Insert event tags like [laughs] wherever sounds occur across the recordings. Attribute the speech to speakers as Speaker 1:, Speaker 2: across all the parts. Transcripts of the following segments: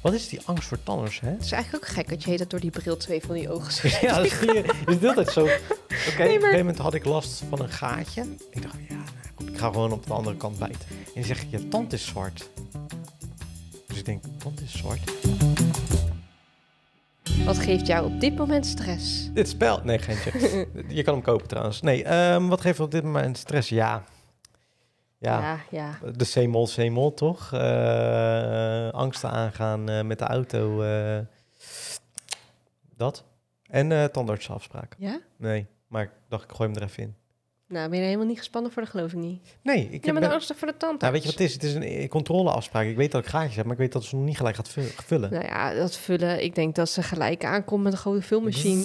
Speaker 1: Wat is die angst voor tanners, hè? Het is
Speaker 2: eigenlijk ook gek dat je heet dat door die bril twee van die ogen
Speaker 1: [laughs] ja, dat is, het is de altijd zo. Oké, maar... op een gegeven moment had ik last van een gaatje. Ik dacht, ja, nou, goed, ik ga gewoon op de andere kant bijten. En zeg ik, je tand is zwart. Dus ik denk, tand is zwart.
Speaker 2: Wat geeft jou op dit moment stress? Dit spel. Nee, geentje.
Speaker 1: [laughs] je kan hem kopen trouwens. Nee, ehm, wat geeft op dit moment stress? Ja, ja, ja, de Semol Semol toch? Eh, eh, angsten aangaan eh, met de auto. dat. En tandartsafspraak. Ja? Nee, maar ik dacht, ik gooi hem er even in.
Speaker 2: Nou, ben je helemaal niet gespannen voor, de geloof ik niet. Nee, ik heb maar ben... angst voor de tandarts. Nou, weet je wat het
Speaker 1: is? Het is een controleafspraak. Ik weet dat ik graagjes heb, maar ik weet dat ze nog niet gelijk gaat vullen.
Speaker 2: Nou ja, dat vullen. Ik denk dat ze gelijk aankomt met een grote filmmachine.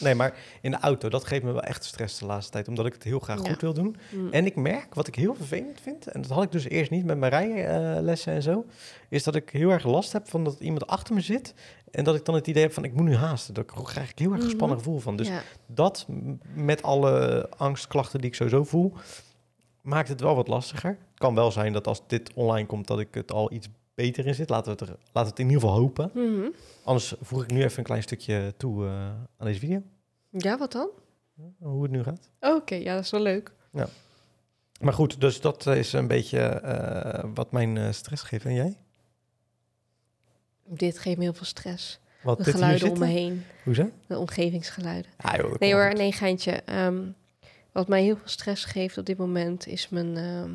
Speaker 1: Nee, maar in de auto, dat geeft me wel echt stress de laatste tijd, omdat ik het heel graag goed wil doen. Mm. En ik merk, wat ik heel vervelend vind, en dat had ik dus eerst niet met mijn rijlessen en zo, is dat ik heel erg last heb van dat iemand achter me zit en dat ik dan het idee heb van ik moet nu haasten. Daar krijg ik heel erg mhm. gespannen gevoel van. Dus dat met alle angstklachten die ik sowieso voel, maakt het wel wat lastiger. Het kan wel zijn dat als dit online komt, dat ik het al iets beter in zit. Laten we het, er, laten we in ieder geval hopen. Mhm. Anders voeg ik nu even een klein stukje toe eh, aan deze video. Ja, wat dan? Eh, hoe het nu gaat.
Speaker 2: Oh, oké, ja, dat is wel leuk.
Speaker 1: Ja. Maar goed, dus dat is een beetje eh, wat mijn stress geeft. En jij?
Speaker 2: Dit geeft me heel veel stress. Wat, de geluiden om me heen. Hoezo? De omgevingsgeluiden. nee hoor, nee geintje. Um, wat mij heel veel stress geeft op dit moment is mijn ehm,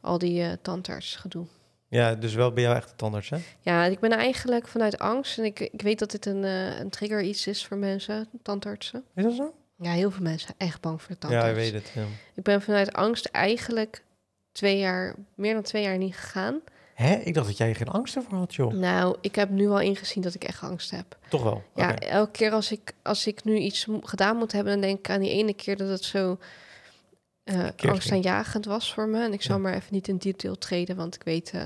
Speaker 2: al die uh, tandartsgedoe.
Speaker 1: Ja, dus wel bij jou echt de tandarts, hè?
Speaker 2: Ja, ik ben eigenlijk vanuit angst. En ik, ik weet dat dit een, eh, een trigger iets is voor mensen, tandartsen. Is dat zo? Ja, heel veel mensen zijn echt bang voor de tandarts. Ja, ik weet het. Ik ben vanuit angst eigenlijk twee jaar, meer dan twee jaar niet gegaan.
Speaker 1: Hè? Ik dacht dat jij geen angst ervoor had, joh.
Speaker 2: Nou, ik heb nu al ingezien dat ik echt angst heb. Toch wel? Ja, elke keer als ik, als ik nu iets gedaan moet hebben... dan denk ik aan die ene keer dat het zo uh, angstaanjagend was voor me. En ik zal maar even niet in detail treden, want ik weet eh,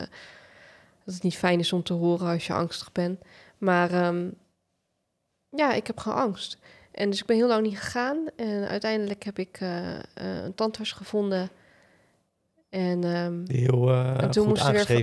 Speaker 2: dat het niet fijn is om te horen als je angstig bent. Maar ehm, ja, ik heb gewoon angst. En dus ik ben heel lang niet gegaan. En uiteindelijk heb ik eh, een tandarts gevonden en, ehm, heel uh, toen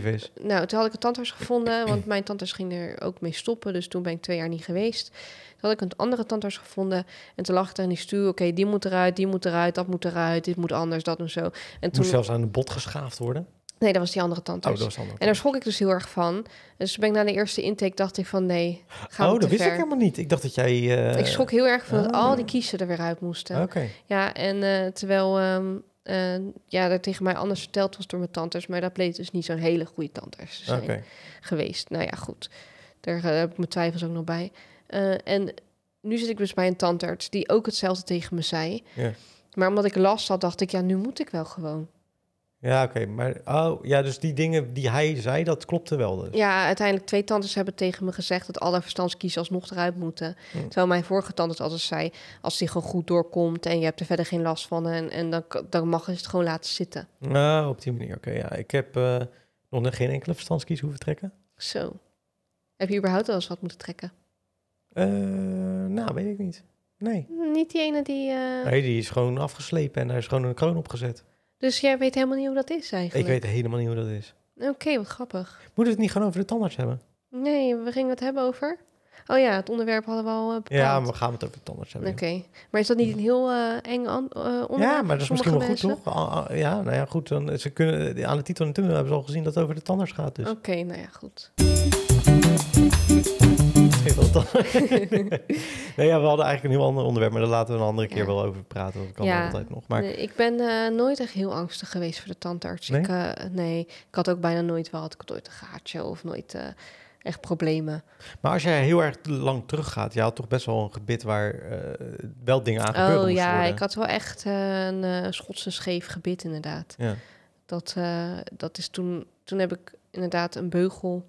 Speaker 2: is. Nou, toen had ik een tandarts gevonden, want mijn tandarts ging er ook mee stoppen. Dus toen ben ik twee jaar niet geweest. Toen had ik een andere tandarts gevonden. En toen lag ik in die stuur, oké, die moet eruit, die moet eruit, dat moet eruit, dit moet anders, dat en zo. En moest toen, zelfs
Speaker 1: aan de bot geschaafd worden?
Speaker 2: Nee, dat was die andere tandarts. Oh, en daar schrok ik dus heel erg van. Dus ben ik na de eerste intake dacht ik van nee, ga Oh, dat wist ik helemaal
Speaker 1: niet. Ik dacht dat jij... Eh, ik schrok heel
Speaker 2: erg van dat oh. al die kiezen er weer uit moesten. Oké. Ja, en eh, terwijl... Ehm, uh, ja, dat tegen mij anders verteld was door mijn tantes. Maar dat bleek dus niet zo'n hele goede tantes zijn geweest. Nou ja, goed. Daar eh, heb ik mijn twijfels ook nog bij. Eh, en nu zit ik dus bij een tandarts die ook hetzelfde tegen me zei. Maar omdat ik last had, dacht ik, ja, nu moet ik wel gewoon.
Speaker 1: Ja, oké. maar oh, ja, dus die dingen die hij zei, dat klopte wel dus.
Speaker 2: Ja, uiteindelijk twee tantes hebben tegen me gezegd dat alle verstandskiezen alsnog eruit moeten. Hm. Terwijl mijn vorige tante altijd zei, als die gewoon goed doorkomt en je hebt er verder geen last van en, en dan, dan mag je het gewoon laten zitten.
Speaker 1: Nou, op die manier, oké. ja, ik heb uh, nog geen enkele verstandskies hoeven trekken.
Speaker 2: Zo. Heb je überhaupt wel eens wat moeten trekken? Uh, nou, weet ik niet. Nee. Niet die ene die... Uh...
Speaker 1: Nee, die is gewoon afgeslepen en daar is gewoon een kroon op gezet.
Speaker 2: Dus jij weet helemaal niet hoe dat is eigenlijk? Ik weet
Speaker 1: helemaal niet hoe dat is.
Speaker 2: Oké, wat grappig.
Speaker 1: Moeten we het niet gewoon over de tandarts hebben?
Speaker 2: Nee, we gingen het hebben over... Oh ja, het onderwerp hadden we al bepaald. Eh, ja,
Speaker 1: maar we gaan het over de tandarts hebben.
Speaker 2: Oké, maar is dat niet een heel eh, eng eh, onderwerp? Ja, maar dat is misschien wel goed,
Speaker 1: toch? ja, nou ja, goed. Dan, ze kunnen, aan de titel en de hebben ze al gezien dat het over de tandarts gaat. Dus.
Speaker 2: Oké, nou ja, goed.
Speaker 1: [laughs] nee, ja, we hadden eigenlijk een heel ander onderwerp, maar daar laten we een andere keer wel over praten. Dat kan altijd nog. Maar... Nee,
Speaker 2: ik ben eh, nooit echt heel angstig geweest voor de tandarts. Nee? Ik, eh, nee, ik had ook bijna nooit wel, had ik nooit een gaatje of nooit... Eh, echt problemen.
Speaker 1: Maar als jij heel erg lang teruggaat, je had toch best wel een gebit waar wel dingen aan gebeuren Oh ja, ik had
Speaker 2: wel echt een Schotse scheef gebit inderdaad. Ja. Dat, dat is toen, toen heb ik inderdaad een beugel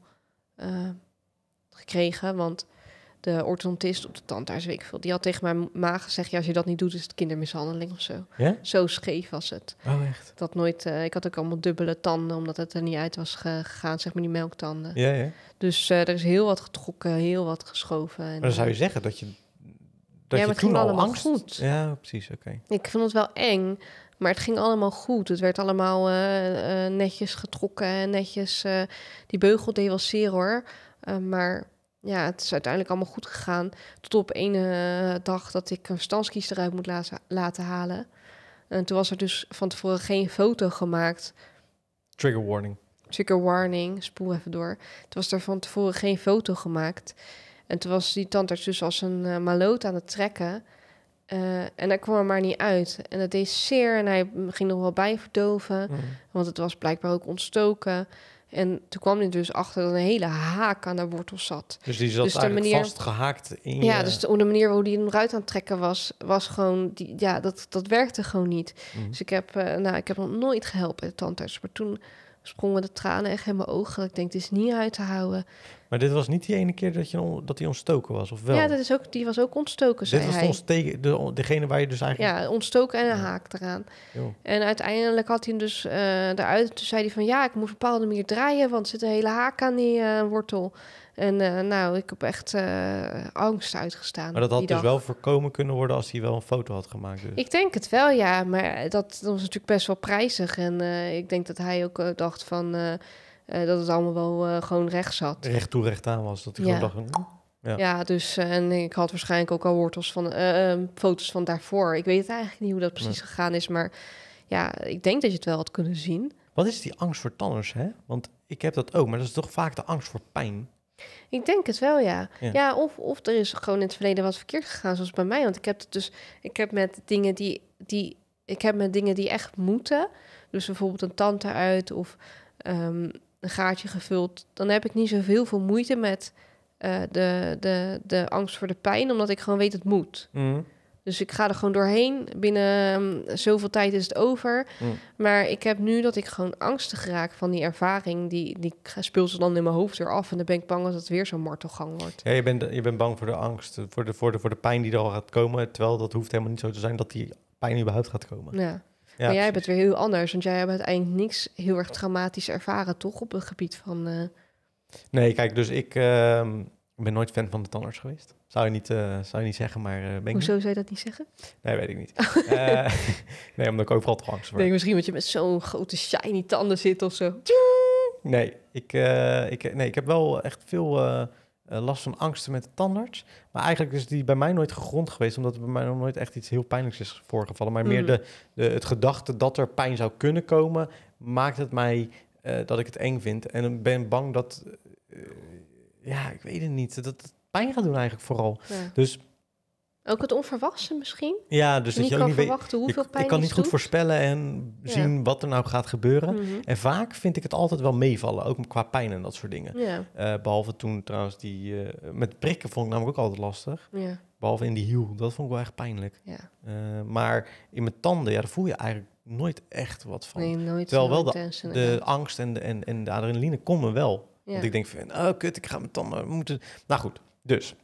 Speaker 2: gekregen. Want de orthodontist op de tandarts, weet ik veel, die had tegen mijn maag gezegd: ja, als je dat niet doet, is het kindermishandeling of zo. Ja? Zo scheef was het. Oh, echt? Dat nooit, eh, ik had ook allemaal dubbele tanden, omdat het er niet uit was gegaan, zeg maar die melktanden. Ja, ja. Dus eh, er is heel wat getrokken, heel wat geschoven. En, dan zou je eh, zeggen dat
Speaker 1: je. Dat je het toen ging allemaal angst... goed. Ja, precies. Oké.
Speaker 2: Ik vond het wel eng, maar het ging allemaal goed. Het werd allemaal netjes getrokken, netjes. die beugel deed wel zeer hoor. Ehm, maar ja, het is uiteindelijk allemaal goed gegaan. Tot op ene eh, dag dat ik een stanskies eruit moet laten, laten halen. En toen was er dus van tevoren geen foto gemaakt.
Speaker 1: Trigger warning.
Speaker 2: Trigger warning, spoel even door. Toen was er van tevoren geen foto gemaakt. En toen was die tandarts dus als een eh, maloot aan het trekken. Eh, en daar kwam er maar niet uit. En dat deed zeer en hij ging nog wel bijverdoven. Mm. Want het was blijkbaar ook ontstoken. En toen kwam hij dus achter dat een hele haak aan de wortel zat. Dus die zat dus eigenlijk vastgehaakt in Ja, eh, dus de, de, manier hoe die hem eruit aan het trekken was, was gewoon... Die, ja, dat, dat werkte gewoon niet. Mhm. Dus ik heb, uh, nou, ik heb nog nooit geholpen bij de tandarts. Maar toen sprongen de tranen echt in mijn ogen. Ik denk, het is niet uit te houden.
Speaker 1: Maar dit was niet die ene keer dat, je on, dat die ontstoken was, of wel? Ja, dat
Speaker 2: is ook, die was ook ontstoken, Dit was hij.
Speaker 1: Ontsteken, de, degene waar je dus eigenlijk...
Speaker 2: Ja, ontstoken en een haak eraan. En uiteindelijk had hij hem dus eh, eruit. toen zei hij van, ja, ik moet een bepaalde manier draaien... want zit een hele haak aan die eh, wortel. En eh, nou, ik heb echt eh, angst uitgestaan. Maar dat had dus wel
Speaker 1: voorkomen kunnen worden als hij wel een foto had gemaakt. Dus. Ik
Speaker 2: denk het wel, ja. Maar dat, dat was natuurlijk best wel prijzig. En eh, ik denk dat hij ook dacht van dat het allemaal wel gewoon recht zat. Recht
Speaker 1: toe, recht aan was. Dat hij ja. gewoon dacht. Ja.
Speaker 2: ja. dus en ik had waarschijnlijk ook al wortels van ehm, foto's van daarvoor. Ik weet het eigenlijk niet hoe dat precies gegaan is, maar ja, ik denk dat je het wel had kunnen zien.
Speaker 1: Wat is die angst voor tanners, hè? Want ik heb dat ook, maar dat is toch vaak de angst voor pijn.
Speaker 2: Ik denk het wel, ja. Ja, of, of er is gewoon in het verleden wat verkeerd gegaan, zoals bij mij. Want ik heb het dus, ik heb met dingen die, die, ik heb met dingen die echt moeten. Dus bijvoorbeeld een tante uit of ehm, een gaatje gevuld. Dan heb ik niet zoveel veel moeite met eh, de, de, de angst voor de pijn, omdat ik gewoon weet het moet. Mm. Dus ik ga er gewoon doorheen. Binnen ehm, zoveel tijd is het over. Mm. Maar ik heb nu dat ik gewoon angstig raak van die ervaring. Die, die speelt ze dan in mijn hoofd weer af. En dan ben ik bang dat het weer zo'n martelgang wordt.
Speaker 1: Ja, je bent, je bent bang voor de angst, voor de, voor, de, voor de pijn die er al gaat komen. Terwijl dat hoeft helemaal niet zo te zijn dat die pijn überhaupt gaat komen. Ja. maar jij
Speaker 2: bent weer heel anders, want jij hebt uiteindelijk niks heel erg dramatisch ervaren, toch? Op het gebied van. Eh,
Speaker 1: nee, kijk, dus ik. Ehm, ik ben nooit fan van de tandarts geweest. Zou je niet, eh, zou je niet zeggen, maar uh, ben Hoezo ik
Speaker 2: zou je dat niet zeggen? Nee, weet
Speaker 1: ik niet. [laughs] Eh, [laughs] nee, omdat ik overal te angst voor Nee,
Speaker 2: misschien dat je met zo'n grote shiny tanden zit of zo.
Speaker 1: Nee, ik, ik, nee, ik heb wel echt veel last van angsten met de tandarts. Maar eigenlijk is die bij mij nooit gegrond geweest... omdat er bij mij nog nooit echt iets heel pijnlijks is voorgevallen. Maar meer mm. de, de, het gedachte dat er pijn zou kunnen komen... maakt het mij dat ik het eng vind. En ben bang dat ja, ik weet het niet. Dat het pijn gaat doen eigenlijk vooral. Dus
Speaker 2: ook het onverwachte misschien. Ja, dus dat je kan niet verwachten weet, hoeveel pijn Ik kan niet goed
Speaker 1: voorspellen en zien wat er nou gaat gebeuren. Mhm. En vaak vind ik het altijd wel meevallen, ook qua pijn en dat soort dingen. Eh, behalve toen trouwens die eh, met prikken vond ik namelijk ook altijd lastig. Ja. Behalve in die hiel, dat vond ik wel echt pijnlijk. Eh, maar in mijn tanden, ja, daar voel je eigenlijk nooit echt wat van. Nee, nooit Terwijl wel de, de angst en de, en, en de adrenaline komen wel. Want ik denk van, oh kut, ik ga mijn tanden moeten... Nou goed, dus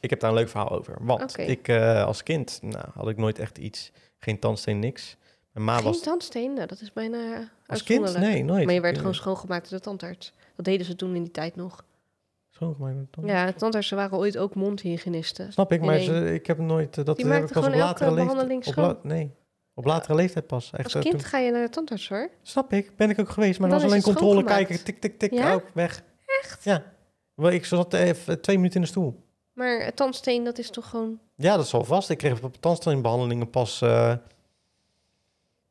Speaker 1: ik heb daar een leuk verhaal over. Want ik eh, als kind nou, had ik nooit echt iets, geen tandsteen, niks. Mijn ma geen was...
Speaker 2: tandsteen, nou, dat is bijna Als kind? Nee, nooit. Maar je werd gewoon schoongemaakt door de tandarts. Dat deden ze toen in die tijd nog. Schoongemaakt tandarts? Ja, tandartsen waren ooit ook mondhygiënisten. Snap ik, maar ze, ik heb
Speaker 1: nooit... Uh, dat die maakte gewoon elke op nee, op latere leeftijd pas. Echt, als eh, kind
Speaker 2: ga je naar de tandarts hoor. Snap
Speaker 1: ik, ben ik ook geweest. Maar dan was alleen controle kijken, tik, tik, tik, ja? ook weg. Echt? Ja. Ik zat even eh, twee minuten in de stoel.
Speaker 2: Maar tandsteen, dat is toch gewoon...
Speaker 1: Ja, dat is al vast. Ik kreeg op tandsteenbehandelingen pas eh,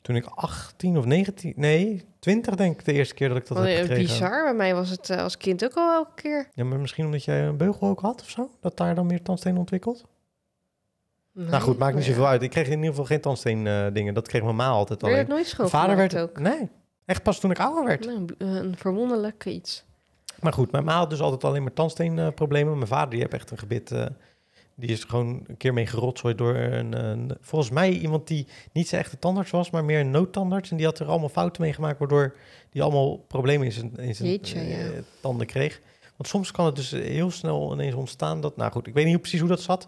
Speaker 1: toen ik 18 of 19... Nee, 20 denk ik de eerste keer dat ik dat heb gekregen. Bizar,
Speaker 2: bij mij was het als kind ook al elke keer.
Speaker 1: Ja, maar misschien omdat jij een beugel ook had of zo? Dat daar dan meer tandsteen ontwikkelt?
Speaker 2: nou goed, maakt niet oh, zoveel
Speaker 1: uit. Ik kreeg in ieder geval geen tandsteen eh, dingen. Dat kreeg mijn ma altijd al. Je nooit Vader werd ook. Nee, echt pas toen ik ouder
Speaker 2: werd. Eh, een verwonderlijke iets.
Speaker 1: Maar goed, mijn ma had dus altijd alleen maar tandsteenproblemen. problemen mijn vader, die heeft echt een gebit. Eh, die is gewoon een keer mee gerotzooid door een, Volgens mij iemand die niet zijn echte tandarts was, maar meer een noodtandarts. En die had er allemaal fouten mee gemaakt, waardoor die allemaal problemen in zijn, in zijn tanden kreeg. Want soms kan het dus heel snel ineens ontstaan dat... Nou goed, ik weet niet precies hoe dat zat.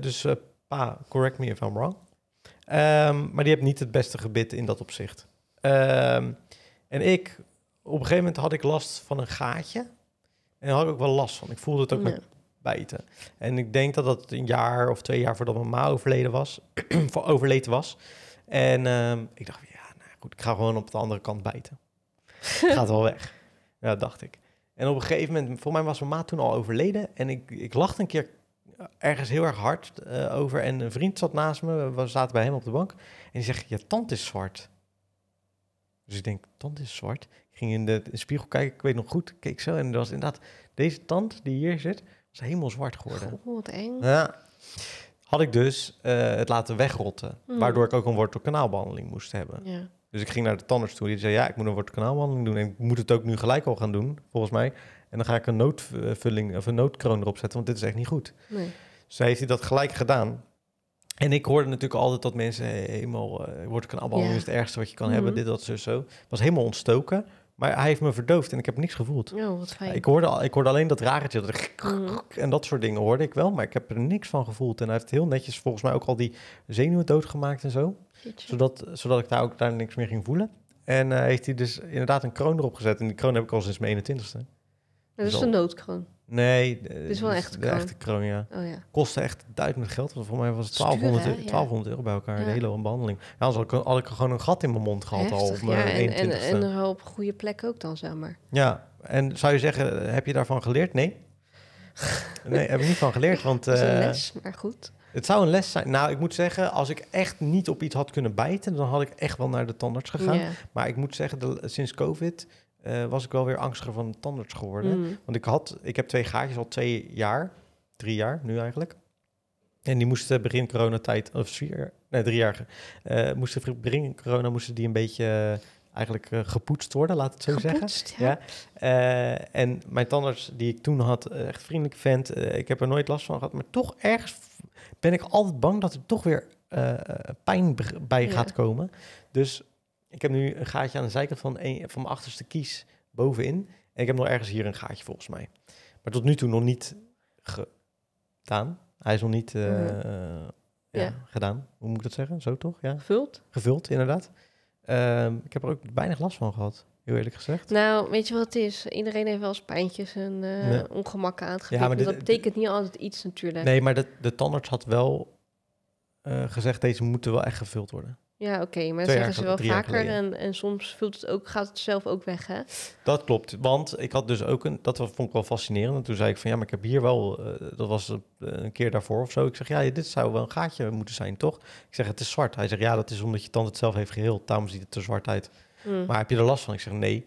Speaker 1: dus Pa, correct me if I'm wrong. Ehm, maar die hebt niet het beste gebit in dat opzicht. Ehm, en ik, op een gegeven moment had ik last van een gaatje. En daar had ik ook wel last van. Ik voelde het ook met bijten. En ik denk dat dat een jaar of twee jaar voordat mijn ma overleden was, [clears throat] overleden was. En ehm, ik dacht, ja, nou goed, ik ga gewoon op de andere kant bijten. [laughs] Gaat wel weg. Ja, dacht ik. En op een gegeven moment, voor mij was mijn ma toen al overleden. En ik, ik lachte een keer ergens heel erg hard eh, over. En een vriend zat naast me, we zaten bij hem op de bank. En die zegt, je tand is zwart. Dus ik denk, tand is zwart. Ik ging in de, spiegel kijken, ik weet nog goed, keek zo. En dat was inderdaad, deze tand die hier zit, was helemaal zwart geworden. wat
Speaker 2: eng. Ja.
Speaker 1: Had ik dus eh, het laten wegrotten. Hmm. Waardoor ik ook een wortelkanaalbehandeling moest hebben. Ja. Dus ik ging naar de tandarts toe. Die zei, ja, ik moet een wortelkanaalbehandeling doen. En ik moet het ook nu gelijk al gaan doen, volgens mij. En dan ga ik een noodvulling of een noodkroon erop zetten, want dit is echt niet goed. Nee. Dus heeft hij dat gelijk gedaan. En ik hoorde natuurlijk altijd dat mensen helemaal, uh, word ik een abal, het ergste wat je kan mhm. hebben, dit, dat, zo, zo. Was helemaal ontstoken, maar hij heeft me verdoofd en ik heb niks gevoeld. Oh, wat fijn. Ik hoorde, ik hoorde alleen dat raretje, dat mhm. en dat soort dingen hoorde ik wel, maar ik heb er niks van gevoeld. En hij heeft heel netjes volgens mij ook al die zenuwen doodgemaakt en zo, zodat, zodat ik daar ook daar niks meer ging voelen. En uh, heeft hij dus inderdaad een kroon erop gezet. En die kroon heb ik al sinds mijn 21ste. Dat is een noodkroon. Nee, dit is wel echt een echte kroon. ja. Oh, ja. Kostte echt duizend geld. Want voor mij was het 1200, 1200 e- euro bij elkaar. De Een hele behandeling. Ja, anders had ik, had ik gewoon een gat in mijn mond gehad Heftig, al. Op ja, en, en, en
Speaker 2: een goede plek ook dan, zeg maar.
Speaker 1: Ja, en zou je zeggen, eh, heb je daarvan geleerd? Nee. [laughs] nee, heb ik niet van geleerd. Want, is een eh, les, maar goed. Het zou een les zijn. Nou, ik moet zeggen, als ik echt niet op iets had kunnen bijten, dan had ik echt wel naar de tandarts gegaan. Maar ik moet zeggen, de, sinds COVID eh, was ik wel weer angstiger van de tandarts geworden. Mm. Want ik, had, ik heb twee gaatjes al twee jaar, drie jaar nu eigenlijk. En die moesten begin coronatijd, of vier, nee, drie jaar, uh, moesten begin corona moesten die een beetje eh, eigenlijk gepoetst worden, laat het zo zeggen. Ja. en mijn tandarts die ik toen had, echt vriendelijk vent, ik heb er nooit last van gehad, maar toch ergens ben ik altijd bang dat er toch weer pijn bij gaat komen. Dus ik heb nu een gaatje aan de zijkant van, een, van mijn achterste kies bovenin. En ik heb nog ergens hier een gaatje volgens mij. Maar tot nu toe nog niet gedaan. Hij is nog niet eh, mhm. eh, ja, gedaan. Hoe moet ik dat zeggen? Zo toch? Ja. Gevuld? Gevuld, inderdaad. Ehm, ik heb er ook weinig last van gehad, heel eerlijk gezegd.
Speaker 2: Nou, weet je wat het is? Iedereen heeft wel eens pijntjes en uh, ongemakken aan het gebied. Ja, maar dat betekent niet altijd iets natuurlijk. Nee, maar
Speaker 1: de, de tandarts had wel gezegd, deze moeten wel echt gevuld worden.
Speaker 2: Ja, oké, maar dat zeggen ze wel vaker en, en soms voelt het ook, gaat het zelf ook weg, hè?
Speaker 1: Dat klopt, want ik had dus ook een, dat vond ik wel fascinerend. toen zei ik van, ja, maar ik heb hier wel, eh, dat was eh, een keer daarvoor of zo. Ik zeg, ja, dit zou wel een gaatje moeten zijn, toch? Ik zeg, het is zwart. Hij zegt, ja, dat is omdat je tand het zelf heeft geheeld. Daarom ziet het er zwart uit. Hmm. Maar heb je er last van? Ik zeg, nee,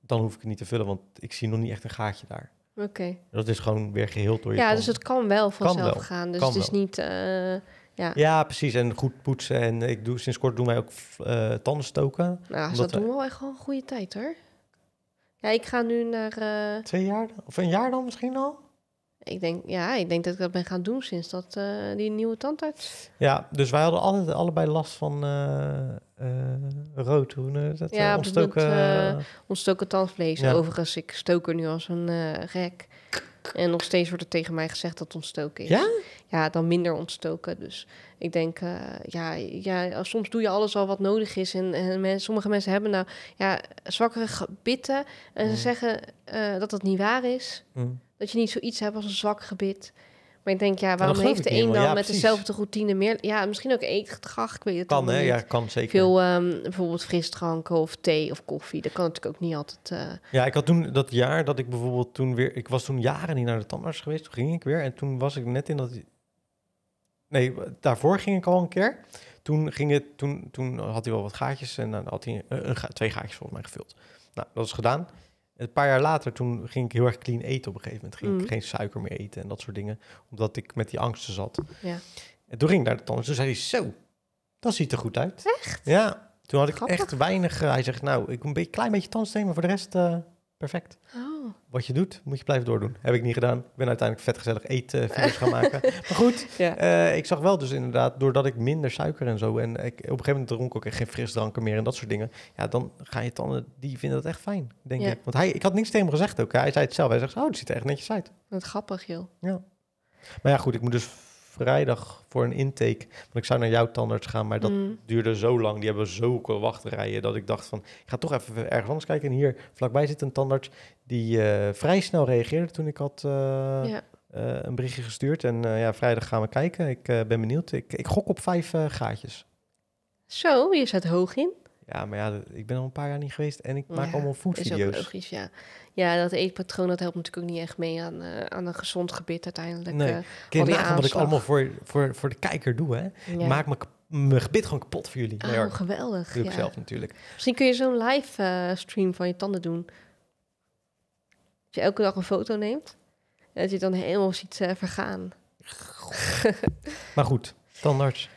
Speaker 1: dan hoef ik het niet te vullen, want ik zie nog niet echt een gaatje daar. Oké. Dat is gewoon weer geheeld door je Ja, dus het kan wel vanzelf gaan. Dus het is
Speaker 2: niet... Eh, ja.
Speaker 1: ja, precies. En goed poetsen. En ik doe, sinds kort doen wij ook eh, tanden stoken. Nou, ze dus dat doen doen
Speaker 2: wel echt wel een goede tijd hoor. Ja, ik ga nu naar... Eh,
Speaker 1: Twee jaar? Of een jaar dan
Speaker 2: misschien al? Ik denk, ja, ik denk dat ik dat ben gaan doen sinds dat, eh, die nieuwe tandarts.
Speaker 1: Ja, dus wij hadden altijd allebei last van rood. Hoe dat? Ja, ontstoken... Bedoeld,
Speaker 2: ontstoken tandvlees. Overigens, ik stoker nu als een rek. En nog steeds wordt er tegen mij gezegd dat het ontstoken is. Ja? Ja, dan minder ontstoken. Dus ik denk, eh, ja, ja, soms doe je alles al wat nodig is. En, en sommige mensen hebben nou ja, zwakkere gebitten. En ze zeggen eh, dat dat niet waar is. Mm. Dat je niet zoiets hebt als een zwak gebit. Maar ik denk, ja, waarom heeft de een dan met dezelfde routine meer... Ja, misschien ook eetgedrag, ik weet het Kan, hè? Ja, kan zeker. Veel ehm, bijvoorbeeld frisdranken of thee of koffie. Dat kan natuurlijk ook niet altijd... Eh.
Speaker 1: Ja, ik had toen dat jaar dat ik bijvoorbeeld toen weer... Ik was toen jaren niet naar de tandarts geweest. Toen ging ik weer en toen was ik net in dat... Nee, daarvoor ging ik al een keer. Toen, ging het, toen, toen had hij wel wat gaatjes en dan had hij twee gaatjes volgens mij gevuld. Nou, dat is gedaan. Een paar jaar later, toen ging ik heel erg clean eten op een gegeven moment. Ging ik mm. geen suiker meer eten en dat soort dingen. Omdat ik met die angsten zat. Ja. En toen ging ik naar de tandarts. Toen zei hij, zo, dat ziet er goed uit. Echt? Ja. Toen had ik echt weinig... Eh, hij zegt, nou, ik een beetje, klein beetje tandsteen, maar voor de rest eh, perfect. Oh. Oh. Wat je doet, moet je blijven doordoen. Heb ik niet gedaan. Ik ben uiteindelijk vetgezellig eetvideo's gaan maken. [laughs] Maar goed, eh, ik zag wel dus inderdaad, doordat ik minder suiker en zo... en ik, op een gegeven moment dronk ik ook geen frisdranken meer en dat soort dingen... ja, dan ga je tanden, die vinden dat echt fijn, denk ik. Want hij, ik had niks tegen hem gezegd ook. Hij zei het zelf. Hij zegt, oh, het ziet er echt netjes
Speaker 2: uit. Wat grappig, joh. Ja.
Speaker 1: Maar ja, goed, ik moet dus vrijdag voor een intake. Want ik zou naar jouw tandarts gaan, maar dat mm. duurde zo lang. Die hebben zulke wachtrijen dat ik dacht van... ik ga toch even ergens anders kijken. En hier vlakbij zit een tandarts die eh, vrij snel reageerde toen ik had... Eh, eh, een berichtje gestuurd en ja, vrijdag gaan we kijken. Ik ben benieuwd. Ik, ik gok op vijf gaatjes.
Speaker 2: Zo, je zit hoog in.
Speaker 1: Ja, maar ja, ik ben al een paar jaar niet geweest en ik maak allemaal foodvideo's.
Speaker 2: ja. Ja, dat eetpatroon, dat helpt natuurlijk ook niet echt mee aan, uh, aan een gezond gebit uiteindelijk. Nee, uh, kan je wat ik allemaal
Speaker 1: voor, voor, voor de kijker doe, hè? Maak mijn gebit gewoon kapot voor jullie. Oh, geweldig. Doe ik zelf natuurlijk.
Speaker 2: Misschien kun je zo'n live uh, stream van je tanden doen. Dat je elke dag een foto neemt en dat je dan helemaal ziet eh, vergaan.
Speaker 1: maar goed, tandarts.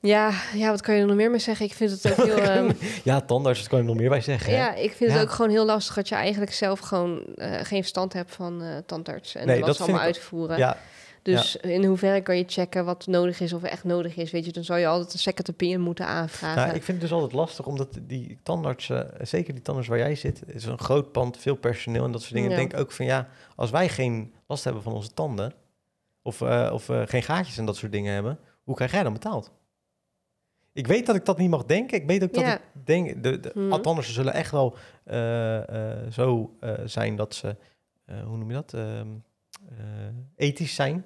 Speaker 2: Ja, ja, wat kan je er nog meer mee zeggen? Ik vind het ook heel... [laughs] Ehm,
Speaker 1: ja, tandarts, wat kan je nog meer bij
Speaker 2: zeggen. Ja, ik vind het ook gewoon heel lastig dat je eigenlijk zelf gewoon eh, geen verstand hebt van uh, tandarts. En dat wat ze allemaal uitvoeren. Dus in hoeverre kan je checken wat nodig is of echt nodig is? Weet je, dan zou je altijd een second opinion moeten aanvragen. Nou, ik
Speaker 1: vind het dus altijd lastig, omdat die tandartsen, eh, zeker die tandarts waar jij zit, is een groot pand, veel personeel en dat soort dingen. Ik denk ook van ja, als wij geen last hebben van onze tanden, of, of geen gaatjes en dat soort dingen hebben, hoe krijg jij dan betaald? Ik weet dat ik dat niet mag denken. Ik weet ook dat ik denk... De, de hmm. zullen echt wel eh, eh, zo eh, zijn dat ze... hoe noem je dat? Ehm, ethisch zijn.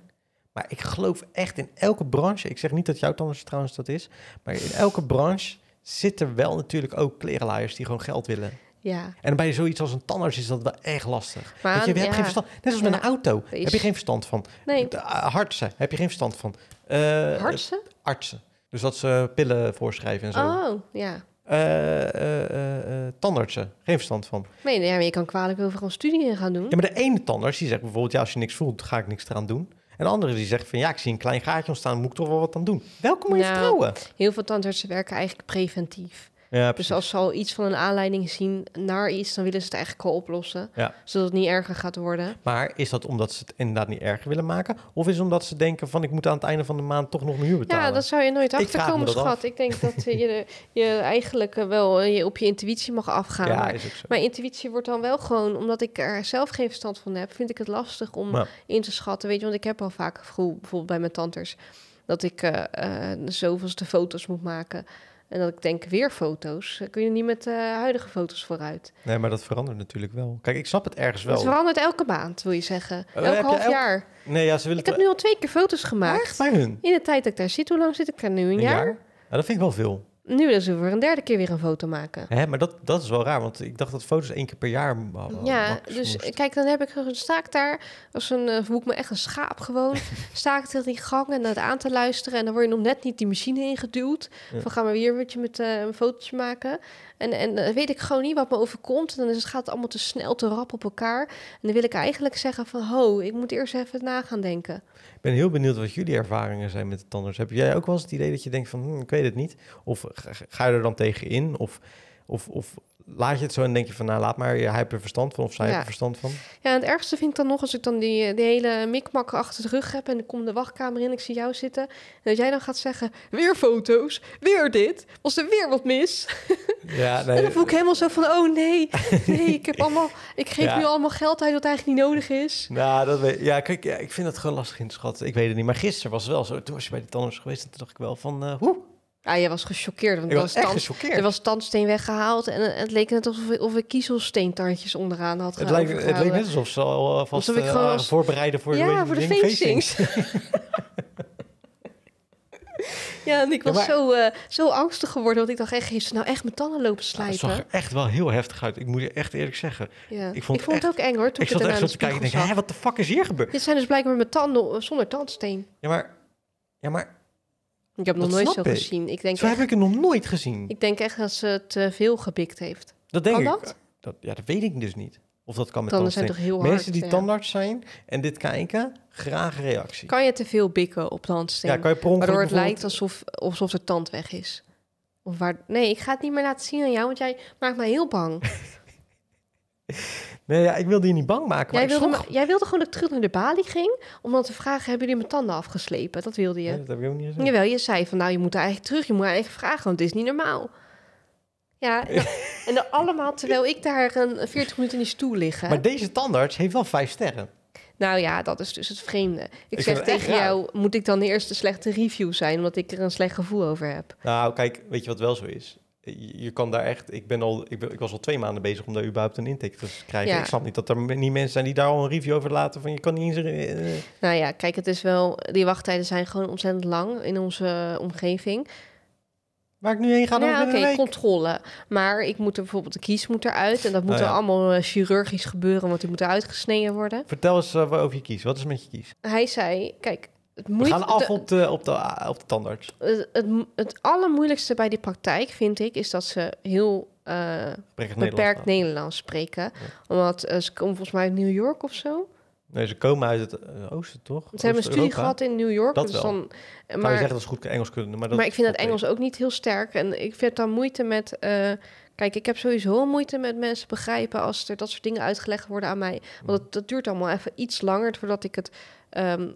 Speaker 1: Maar ik geloof echt in elke branche... Ik zeg niet dat jouw tandarts trouwens dat is. Maar in elke branche zitten wel natuurlijk ook klerenlaaiers die gewoon geld willen. Ja. En bij zoiets als een tandarts is dat wel echt lastig. Maar, je, hebt geen verstand. Net als met een auto. Heb je geen verstand van. Nee. hartsen. Heb je geen verstand van. Uh, hartsen? Artsen. Dus dat ze pillen voorschrijven en zo. Oh, ja. Eh, eh, eh, tandartsen, geen verstand van.
Speaker 2: Nee, maar je kan kwalijk overal studie in gaan doen. Ja,
Speaker 1: maar de ene tandarts die zegt bijvoorbeeld... ja, als je niks voelt, ga ik niks eraan doen. En de andere die zegt van ja, ik zie een klein gaatje ontstaan, moet ik toch wel wat aan doen.
Speaker 2: Welkom moet je nou, vertrouwen? Heel veel tandartsen werken eigenlijk preventief dus als ze al iets van een aanleiding zien naar iets, dan willen ze het eigenlijk al oplossen. Zodat het niet erger gaat worden.
Speaker 1: Maar is dat omdat ze het inderdaad niet erger willen maken? Of is omdat ze denken van ik moet aan het einde van de maand toch nog een huur betalen? Ja, dat zou je nooit achterkomen, schat. Ik
Speaker 2: denk dat eh, je, [laughs] je eigenlijk eh, wel eh, je op je intuïtie mag afgaan. Ja, maar mijn intuïtie wordt dan wel gewoon, omdat ik er zelf geen verstand van heb, vind ik het lastig om in te schatten. Weet je, want ik heb al vaak bijvoorbeeld bij mijn tantes, dat ik uh, uh, zoveelste foto's moet maken. En dat ik denk, weer foto's. Kun je niet met eh, huidige foto's vooruit.
Speaker 1: Nee, maar dat verandert natuurlijk wel. Kijk, ik snap het ergens wel. Het
Speaker 2: verandert elke maand, wil je zeggen. Oh, elk half jaar.
Speaker 1: Nee, ja, ze willen ik heb nu al
Speaker 2: twee keer foto's gemaakt. Echt? Bij hun? In de tijd dat ik daar zit, hoe lang zit ik daar nu? Een, jaar? jaar?
Speaker 1: dat vind ik wel veel.
Speaker 2: Nu dus weer voor een derde keer weer een foto maken. Hè,
Speaker 1: maar dat, dat is wel raar, want ik dacht dat foto's één keer per jaar. Ja, dus
Speaker 2: kijk, dan heb ik een staak daar als een eh, hoe ik me echt een schaap gewoon. [laughs] sta ik tegen die gang en het aan te luisteren. En dan word je nog net niet die machine ingeduwd. Ja. Van gaan we weer met je met eh, een fotootje maken. En, en eh, weet ik gewoon niet wat me overkomt. En dan is, gaat het allemaal te snel, te rap op elkaar. En dan wil ik eigenlijk zeggen van ho, ik moet eerst even na gaan denken
Speaker 1: ben heel benieuwd wat jullie ervaringen zijn met het tandarts. Heb jij ook wel eens het idee dat je denkt van, hm, ik weet het niet? Of ga je er dan tegen in? Of of, of laat je het zo en denk je van, nou laat maar, je hebt er verstand van of zij ja. er verstand van.
Speaker 2: Ja, het ergste vind ik dan nog als ik dan die, die hele mikmak achter de rug heb en ik kom de wachtkamer in, ik zie jou zitten. En dat jij dan gaat zeggen, weer foto's, weer dit, was er weer wat mis. [laughs]
Speaker 1: Ja, nee. en dan voel ik
Speaker 2: helemaal zo van, oh nee, nee, ik heb [laughs] allemaal, ik geef nu allemaal geld uit wat eigenlijk niet nodig is.
Speaker 1: Nou, dat weet Ja, kijk, ik vind dat gewoon lastig in te schatten. Ik weet het niet, maar gisteren was het wel zo. Toen was je bij de tandarts geweest en toen dacht ik wel
Speaker 2: van, uh, hoe? Ah, jij was gechoqueerd. Want ik was, echt Er was tandsteen weggehaald en het leek net alsof ik, of ik kiezelsteentandjes onderaan had het leek, het leek net alsof ze al eh, vast uh, was...
Speaker 1: voorbereiden voor, ja, de, voor de facings. [laughs]
Speaker 2: ja, en ik was zo, eh, zo angstig geworden, want ik dacht echt, heeft ze nou echt mijn tanden lopen slijpen? Het zag er
Speaker 1: echt wel heel heftig uit. Ik moet je echt eerlijk zeggen. Ja. Ik vond, ik vond het ook eng hoor, toen ik, ik zat echt zo te kijken wat de fuck is hier gebeurd? Dit
Speaker 2: zijn dus blijkbaar mijn tanden zonder tandsteen. Ja, maar... Ja, maar ik heb nog nooit zo ik. gezien. Ik denk zo heb ik
Speaker 1: het nog nooit gezien.
Speaker 2: Ik denk echt dat ze het veel gebikt heeft. Dat denk kan ik. Dat?
Speaker 1: dat? Ja, dat weet ik dus niet. Of dat kan met tandarts Mensen die tandarts zijn en dit kijken, graag reactie. Kan
Speaker 2: je te veel bikken op tandsteen? Ja, kan je Waardoor het lijkt alsof, alsof de tand weg is. Of waar... Nee, ik ga het niet meer laten zien aan jou, want jij maakt me heel bang. [laughs]
Speaker 1: [laughs] Nee, ja, ik wilde je niet bang maken. Maar jij, wilde
Speaker 2: wilde gewoon dat ik terug naar de balie ging. Om dan te vragen, hebben jullie mijn tanden afgeslepen? Dat wilde je. dat heb ik ook niet gezegd. Jawel, je zei van, nou, je moet eigenlijk terug. Je moet eigenlijk vragen, want het is niet normaal. Ja, en, [laughs] dan, allemaal terwijl ik daar een 40 minuten in die stoel liggen. Maar deze
Speaker 1: tandarts heeft wel vijf sterren.
Speaker 2: Nou ja, dat is dus het vreemde. Ik, zeg tegen jou, moet ik dan eerst de slechte review zijn... omdat ik er een slecht gevoel over heb?
Speaker 1: Nou, kijk, weet je wat wel zo is? je kan daar echt. Ik, ben al, ik, ik, was al twee maanden bezig om daar überhaupt een intake te krijgen. Ik snap niet dat er niet mensen zijn die daar al een review over laten. Van je kan niet eens. Uh...
Speaker 2: Nou ja, kijk, het is wel. Die wachttijden zijn gewoon ontzettend lang in onze eh, omgeving. Waar ik nu heen ga, ja, oké, okay, controle. Maar ik moet er bijvoorbeeld de kies moet eruit en dat moet nou er allemaal eh, chirurgisch gebeuren, want die moet uitgesneden worden.
Speaker 1: Vertel eens over je kies. Wat is met je kies?
Speaker 2: Hij zei, kijk, het We gaan af de, op,
Speaker 1: de, op, de, eh, op de tandarts.
Speaker 2: Het, het, allermoeilijkste bij die praktijk, vind ik, is dat ze heel uh, beperkt Nederlands, Nederlands spreken. Omdat eh, ze komen volgens mij uit New York of zo.
Speaker 1: Nee, ze komen uit het oosten, toch? Ze hebben een studie gehad in New York. Dat dus Dan, maar, je zegt dat ze goed Engels kunnen. Maar, dat maar ik vind dat
Speaker 2: Engels ook niet heel sterk. En ik vind dan moeite met... Kijk, ik heb sowieso moeite met mensen begrijpen als er dat soort dingen uitgelegd worden aan mij. Want hmm. dat, duurt allemaal even iets langer voordat ik het ehm,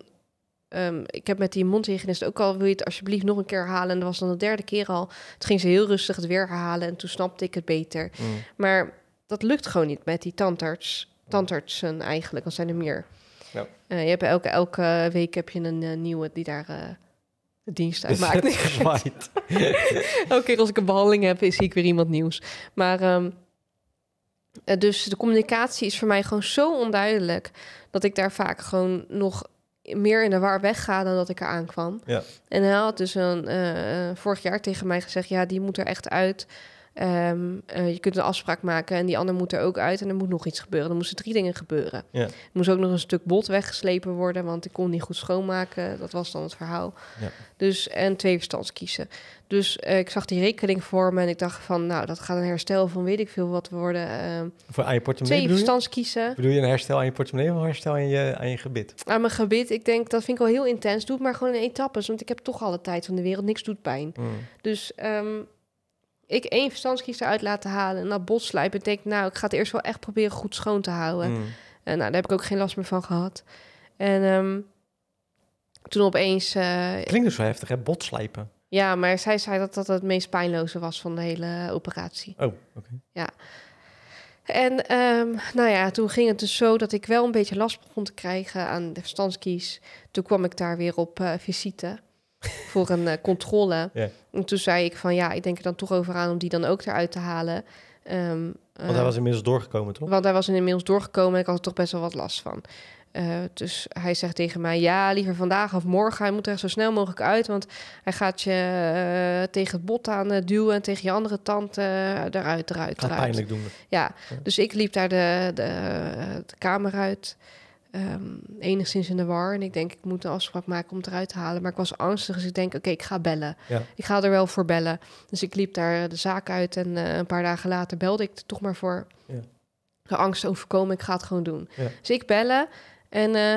Speaker 2: Ehm, ik heb met die mondhygiënist ook al, wil je het alsjeblieft nog een keer halen En dat was dan de derde keer al. het ging ze heel rustig het weer herhalen en toen snapte ik het beter. Mm. Maar dat lukt gewoon niet met die tandarts, tandartsen eigenlijk, dan zijn er meer. Ja. Eh, je hebt elke, elke week heb je een eh, nieuwe die daar uh, dienst uit [laughs] maakt. [laughs] elke keer als ik een behandeling heb, zie ik weer iemand nieuws. Maar... Ehm, dus de communicatie is voor mij gewoon zo onduidelijk dat ik daar vaak gewoon nog meer in de war weggaan dan dat ik er aankwam. Ja. En hij had dus een, eh, eh, vorig jaar tegen mij gezegd: ja, die moet er echt uit. Ehm, eh, je kunt een afspraak maken en die ander moet er ook uit en er moet nog iets gebeuren. Er moesten drie dingen gebeuren. Er moest ook nog een stuk bot weggeslepen worden, want ik kon niet goed schoonmaken. Dat was dan het verhaal. Ja. Dus, en twee kiezen. Dus eh, ik zag die rekening vormen en ik dacht van, nou, dat gaat een herstel van weet ik veel wat worden. Uh, Voor aan je portemonnee Twee verstandskiezen.
Speaker 1: Bedoel je een herstel aan je portemonnee of een herstel aan je, aan je
Speaker 2: gebit? Aan mijn gebit, ik denk, dat vind ik wel heel intens. Doe het maar gewoon in etappes, want ik heb toch alle tijd van de wereld. Niks doet pijn. Mm. Dus... Ehm, ik één verstandskies eruit laten halen en dat bot slijpen. Ik nou, ik ga het eerst wel echt proberen goed schoon te houden. Mm. En eh, nou, daar heb ik ook geen last meer van gehad. En ehm, toen opeens... Uh,
Speaker 1: Klinkt dus zo heftig, hè? Bot slijpen.
Speaker 2: Ja, maar zij zei dat dat het meest pijnloze was van de hele operatie. Oh, oké. Ja. En ehm, nou ja, toen ging het dus zo dat ik wel een beetje last begon te krijgen aan de verstandskies. Toen kwam ik daar weer op uh, visite voor een eh, controle. En toen zei ik van ja, ik denk er dan toch over aan om die dan ook eruit te halen. Ehm, want hij eh, was
Speaker 1: inmiddels doorgekomen, toch? Want
Speaker 2: hij was inmiddels doorgekomen en ik had er toch best wel wat last van. Eh, dus hij zegt tegen mij: Ja, liever vandaag of morgen. Hij moet er zo snel mogelijk uit, want hij gaat je tegen het bot aan duwen en tegen je andere tand eruit, eruit, eruit. pijnlijk doen. Ja. ja, dus ik liep daar de, de, de kamer uit. Ehm, enigszins in de war. En ik denk, ik moet een afspraak maken om het eruit te halen. Maar ik was angstig, dus ik denk, oké, ik ga bellen. Ik ga er wel voor bellen. Dus ik liep daar eh, de zaak uit en eh, een paar dagen later belde ik er toch maar voor. Ja. De angst overkomen, ik ga het gewoon doen. Dus ik bellen en eh,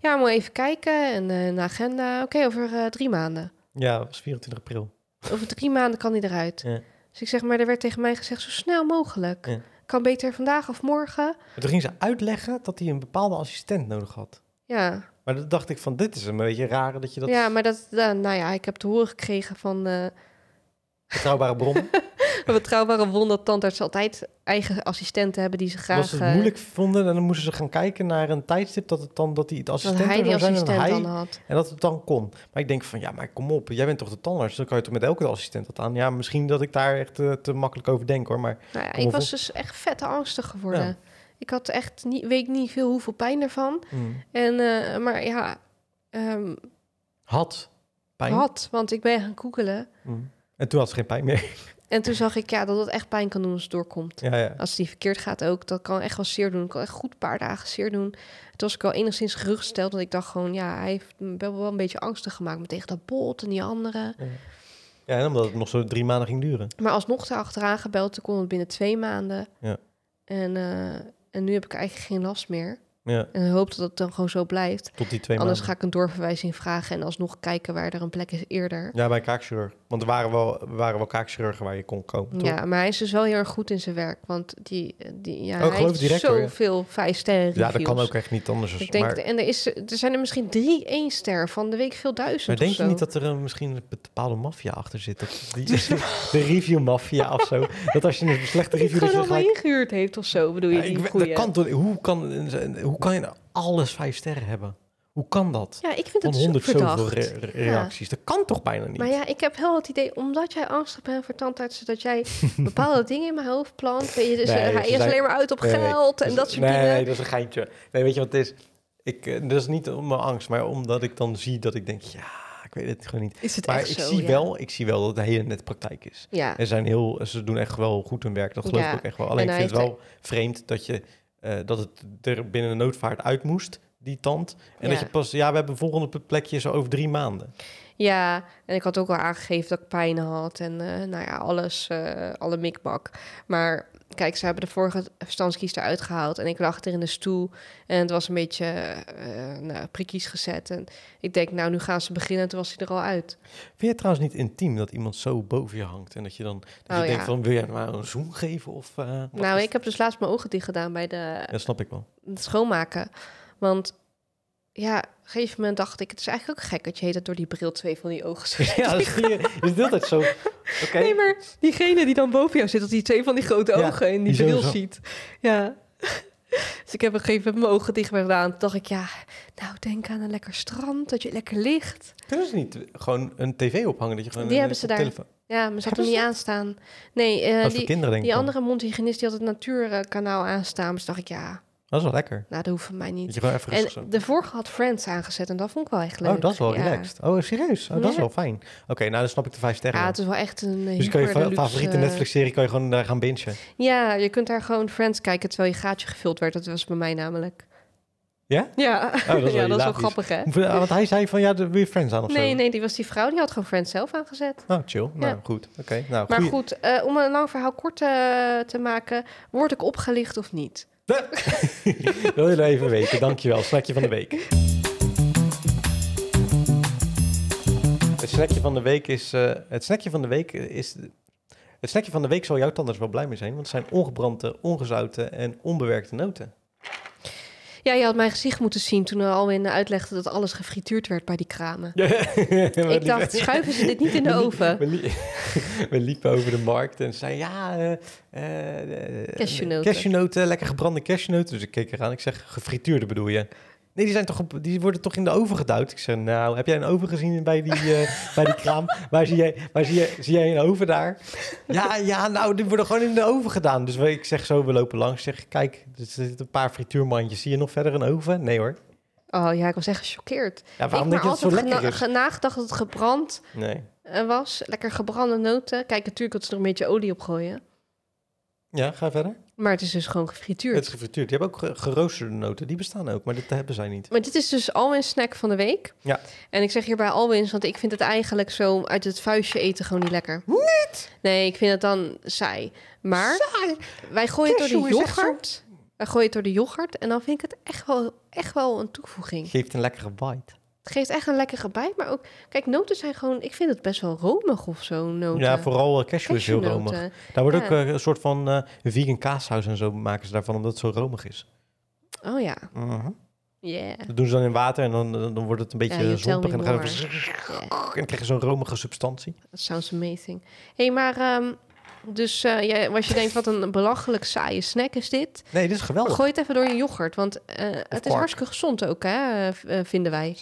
Speaker 2: ja, moet even kijken en uh, agenda. Oké, over drie maanden.
Speaker 1: Ja, was 24 april.
Speaker 2: Over drie maanden kan hij eruit. Dus ik zeg, maar er werd tegen mij gezegd, zo snel mogelijk kan beter vandaag of morgen. Maar
Speaker 1: toen ging ze uitleggen dat hij een bepaalde assistent nodig had. Ja. Maar dan dacht ik van, dit is een beetje raar dat je dat... Ja,
Speaker 2: maar dat, eh, nou ja, ik heb te horen gekregen van... Uh...
Speaker 1: Betrouwbare bron. [laughs]
Speaker 2: [laughs] Een betrouwbare won dat tandartsen altijd eigen assistenten hebben die ze graag... Als ze het eh, moeilijk
Speaker 1: vonden en dan moesten ze gaan kijken naar een tijdstip... dat, het dan, dat die het assistent hij assistent had. En dat het dan kon. Maar ik denk van, ja, maar kom op, jij bent toch de tandarts? Dan kan je toch met elke assistent dat aan? Ja, misschien dat ik daar echt eh, te makkelijk over denk, hoor. Maar nou ja, ik was dus
Speaker 2: echt vet angstig geworden. Ik had echt niet, weet niet veel hoeveel pijn ervan. Mm. En, eh, maar ja... Ehm,
Speaker 1: had pijn? Had,
Speaker 2: want ik ben gaan googelen.
Speaker 1: Mm. En toen had ze geen pijn meer.
Speaker 2: En toen zag ik ja, dat het echt pijn kan doen als het doorkomt. Als het niet verkeerd gaat ook. Dat kan echt wel zeer doen. Ik kan echt goed een paar dagen zeer doen. Toen was ik al enigszins gerustgesteld. Want ik dacht gewoon, ja, hij heeft me wel een beetje angstig gemaakt. Maar tegen dat bot en die anderen.
Speaker 1: Ja. en omdat het nog zo drie maanden ging duren.
Speaker 2: Maar alsnog te achteraan gebeld. Toen kon het binnen twee maanden. Ja. En, eh, en nu heb ik eigenlijk geen last meer. Ja. En hoop dat het dan gewoon zo blijft. Tot die twee Anders ga ik een doorverwijzing vragen en alsnog kijken waar er een plek is eerder.
Speaker 1: Ja, bij kaakchirurg. Want er waren wel, waren wel kaakchirurgen waar je kon komen. Toch? Ja,
Speaker 2: maar hij is dus wel heel erg goed in zijn werk. Want die, eh, die ja, oh, hij heeft direct, zoveel ja. vijf sterren reviews. Ja, dat kan ook echt niet anders. Ik denk, En er, is, er zijn er misschien drie één ster van de week veel duizend. Maar denk je niet
Speaker 1: dat er eh, misschien een bepaalde maffia achter zit? Dat [laughs] dus- de review maffia of zo. Dat als je een slechte review... Dat je gewoon allemaal gelijk...
Speaker 2: ingehuurd heeft of zo, bedoel je ik, dat kan,
Speaker 1: hoe kan hoe kan je nou alles vijf sterren hebben? Hoe kan dat? Ja, ik vind het honderd zoveel reacties. Dat kan toch bijna niet? Maar
Speaker 2: ja, ik heb heel het idee, omdat jij angst hebt voor tandartsen, dat jij [laughs] bepaalde dingen in mijn hoofd plant. Weet je, dus hij is alleen maar uit op geld en dus- dat soort dingen. Nee, dat
Speaker 1: is een geintje. Nee, weet je wat het is? Ik, eh, dat is niet om mijn angst, maar omdat ik dan zie dat ik denk, ja, ik weet het gewoon niet. Is het maar ik zie wel, ik zie wel dat het hele net praktijk is. Ja. Er zijn heel, ze doen echt wel goed hun werk. Dat geloof ik ook echt wel. Alleen ik vind het wel vreemd dat je eh, dat het er binnen de noodvaart uit moest, die tand. En dat je pas, ja, we hebben volgende plekje zo over drie maanden.
Speaker 2: Ja, en ik had ook al aangegeven dat ik pijn had en eh, nou ja, alles, eh, alle mikmak. Maar kijk, ze hebben de vorige verstandskies eruit gehaald. En ik lag er in de stoel. En het was een beetje uh, nou, prikkies gezet. En ik denk, nou, nu gaan ze beginnen. Toen was hij er al uit.
Speaker 1: Vind je trouwens niet intiem dat iemand zo boven je hangt? En dat je dan dat je oh, ja. denkt van, wil jij maar nou een zoen geven? Of, eh, nou,
Speaker 2: ik heb dus laatst mijn ogen dicht gedaan bij de... Ja, snap ik wel. Het schoonmaken. Want ja, op een gegeven moment dacht ik, het is eigenlijk ook gek dat je heet dat door die bril twee van die ogen [laughs] ziet. Ja, dat is, is het zo. Okay. Nee, maar diegene die dan boven jou zit, dat die twee van die grote ogen in die, bril ziet. Ja. [laughs] Dus ik heb een gegeven moment mijn ogen dicht gedaan. Toen dacht ik, ja, nou denk aan een lekker strand, dat je lekker ligt. Kunnen
Speaker 1: ze niet gewoon een tv ophangen? Dat je gewoon die hebben ze eh, daar. Telefoon...
Speaker 2: Ja, maar ze hadden niet aanstaan. Nee, eh, die, andere mondhygiënist die had het natuurkanaal aanstaan. Dus dacht ik, ja, dat is wel lekker. Nou, dat hoeft mij niet. en de vorige had Friends aangezet en dat vond ik wel echt oh, leuk. Oh, dat is wel relaxed. Oh,
Speaker 1: serieus? Oh, dat is wel fijn. Oké, nou dan snap ik de vijf sterren. Ja, het is
Speaker 2: wel echt een eh, Dus kan je favoriete eh, Netflix-serie
Speaker 1: kan je gewoon daar eh, gaan bingen?
Speaker 2: Ja, je kunt daar gewoon Friends kijken terwijl je gaatje gevuld werd. Dat was bij mij namelijk.
Speaker 1: Ja? Ja, oh, dat is wel, [laughs] ja, dat is wel grappig, hè? Want hij zei van, ja, de weer Friends aan of nee,
Speaker 2: Nee, die was die vrouw, die had gewoon Friends zelf aangezet.
Speaker 1: Oh, chill. Nou, goed. Oké. nou, maar goed,
Speaker 2: om een lang verhaal kort te maken, word ik opgelicht of niet? [laughs]
Speaker 1: Wil je nou even weten? Dankjewel. Snackje van de week. Het snackje van de week is... Eh, het snackje van de week is... Het snackje van de week zal jouw tanders wel blij mee zijn, want het zijn ongebrande, ongezouten en onbewerkte noten.
Speaker 2: Ja, je had mijn gezicht moeten zien toen Alwin uitlegde dat alles gefrituurd werd bij die kramen.
Speaker 1: [laughs] ik dacht, schuiven ze dit niet in de [laughs] oven? [laughs] We, liepen over de markt en zei, ja, uh, uh, cashewnoten. cashewnoten. lekker gebrande cashewnoten. Dus ik keek eraan, ik zeg, gefrituurde bedoel je? Nee, die, zijn toch die worden toch in de oven geduwd? Ik zei, nou, heb jij een oven gezien bij die, eh, [laughs] bij die kraam? Waar, zie jij, waar zie, jij, zie jij een oven daar? Ja, ja, nou, die worden gewoon in de oven gedaan. Dus ik zeg zo, we lopen langs. zeg, kijk, er zitten een paar frituurmandjes. Zie je nog verder een oven? Nee hoor.
Speaker 2: Oh ja, ik was echt gechoqueerd. ik had nog dat het dat het gebrand nee. Eh, was. Lekker gebrande noten. Kijk, natuurlijk dat ze er een beetje olie op gooien.
Speaker 1: Ja, ga verder.
Speaker 2: Maar het is dus gewoon gefrituurd. Het is
Speaker 1: gefrituurd. Je hebt ook geroosterde noten. Die bestaan ook, maar dat hebben zij niet.
Speaker 2: Maar dit is dus Alwin's snack van de week. Ja. En ik zeg hierbij Alwin's, want ik vind het eigenlijk zo uit het vuistje eten gewoon niet lekker. Niet? Nee, ik vind het dan saai. Maar saai. wij gooien door de yoghurt. Wij gooien het door de yoghurt en dan vind ik het echt wel, echt wel een toevoeging.
Speaker 1: Geeft een lekkere bite.
Speaker 2: Het geeft echt een lekkere bite, Maar ook, kijk, noten zijn gewoon... Ik vind het best wel romig of zo, noten. Ja, vooral uh, eh, cashew, is heel romig. Daar wordt ook eh, een
Speaker 1: soort van uh, vegan kaashuis en zo maken ze daarvan... omdat het zo romig is. Oh ja. -huh. Mhm. Yeah. Dat doen ze dan in water en dan, dan wordt het een beetje [laughs] ja, zompig. En dan, krijg je zo'n romige substantie. That
Speaker 2: sounds amazing. hey, maar... Ehm, dus uh, als je denkt, wat een belachelijk saaie snack is dit. Nee, dit is geweldig. Gooi het even door je yoghurt, want het is hartstikke gezond ook, hè, vinden wij.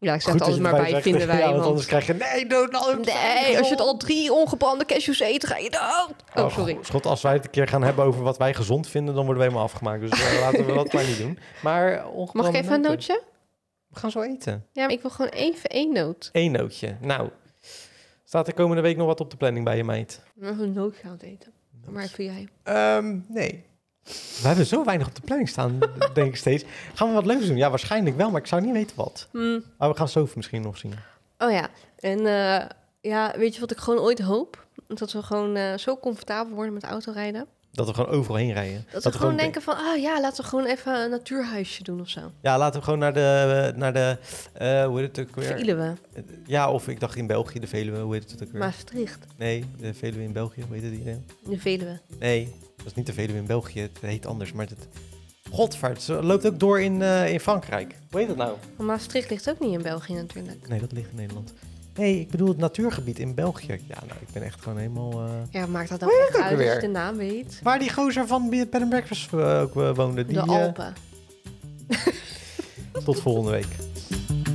Speaker 2: Ja, ik zeg Goed, het altijd maar bij, vinden wij [laughs] anders krijg
Speaker 1: je, nee, dood
Speaker 2: nou, Nee, als je het al drie ongebrande cashews eet, ga je dood. Oh, oh sorry.
Speaker 1: Schot, als wij het een keer gaan hebben over wat wij gezond vinden, dan worden we helemaal afgemaakt. Dus eh, laten we dat maar niet doen. [laughs] Maar
Speaker 2: Mag ik even een nootje? We gaan zo eten. Ja, maar ik wil gewoon even één noot.
Speaker 1: Eén nootje. Nou, staat er komende week nog wat op de planning bij je meid?
Speaker 2: We gaan een nootje gaan eten. Maar voor jij? Um, nee.
Speaker 1: We hebben zo weinig op de planning staan, [laughs] denk ik steeds. Gaan we wat leuks doen? Ja, waarschijnlijk wel, maar ik zou niet weten wat. Hmm. Maar we gaan zo misschien nog zien.
Speaker 2: Oh ja, en eh, ja, weet je wat ik gewoon ooit hoop? Dat we gewoon eh, zo comfortabel worden met autorijden.
Speaker 1: Dat we gewoon overal heen rijden. Dat, we, gewoon denken
Speaker 2: van, ah oh ja, laten we gewoon even een natuurhuisje doen of zo.
Speaker 1: Ja, laten we gewoon naar de, naar de eh, hoe heet het ook weer? Veluwe. Ja, of ik dacht in België, de Veluwe, hoe heet het ook weer? Maastricht. Nee, de Veluwe in België, hoe heet het die? De Veluwe. Nee, dat is niet de Veluwe in België, het heet anders, maar het... Godvaart, ze loopt ook door in, eh, in Frankrijk. Hoe heet dat nou?
Speaker 2: Maar Maastricht ligt ook niet in België natuurlijk.
Speaker 1: Nee, dat ligt in Nederland. Nee, ik bedoel het natuurgebied in België. Ja, nou, ik ben echt gewoon helemaal... Eh,
Speaker 2: ja, maakt dat dan echt uit als je de naam weet. Waar die gozer
Speaker 1: van Bed and Breakfast eh, ook woonde. Die, de Alpen. tot volgende week.